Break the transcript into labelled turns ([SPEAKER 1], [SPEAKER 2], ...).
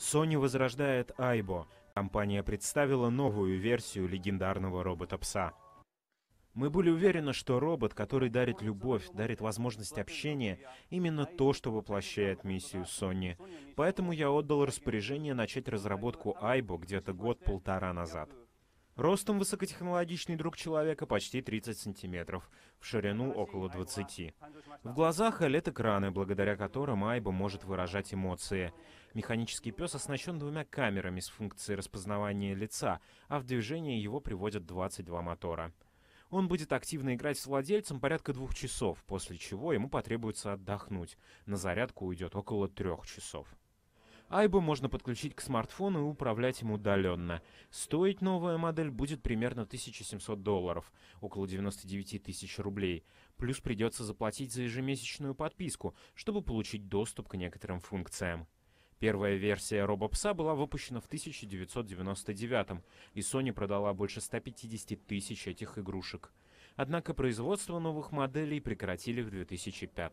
[SPEAKER 1] Sony возрождает Айбо. Компания представила новую версию легендарного робота-пса. Мы были уверены, что робот, который дарит любовь, дарит возможность общения, именно то, что воплощает миссию Sony. Поэтому я отдал распоряжение начать разработку Айбо где-то год-полтора назад. Ростом высокотехнологичный друг человека почти 30 сантиметров, в ширину около 20. В глазах OLED-экраны, благодаря которым Айба может выражать эмоции. Механический пес оснащен двумя камерами с функцией распознавания лица, а в движение его приводят 22 мотора. Он будет активно играть с владельцем порядка двух часов, после чего ему потребуется отдохнуть. На зарядку уйдет около трех часов. Айбо можно подключить к смартфону и управлять им удаленно. Стоить новая модель будет примерно 1700 долларов, около 99 тысяч рублей. Плюс придется заплатить за ежемесячную подписку, чтобы получить доступ к некоторым функциям. Первая версия робопса была выпущена в 1999 и Sony продала больше 150 тысяч этих игрушек. Однако производство новых моделей прекратили в 2005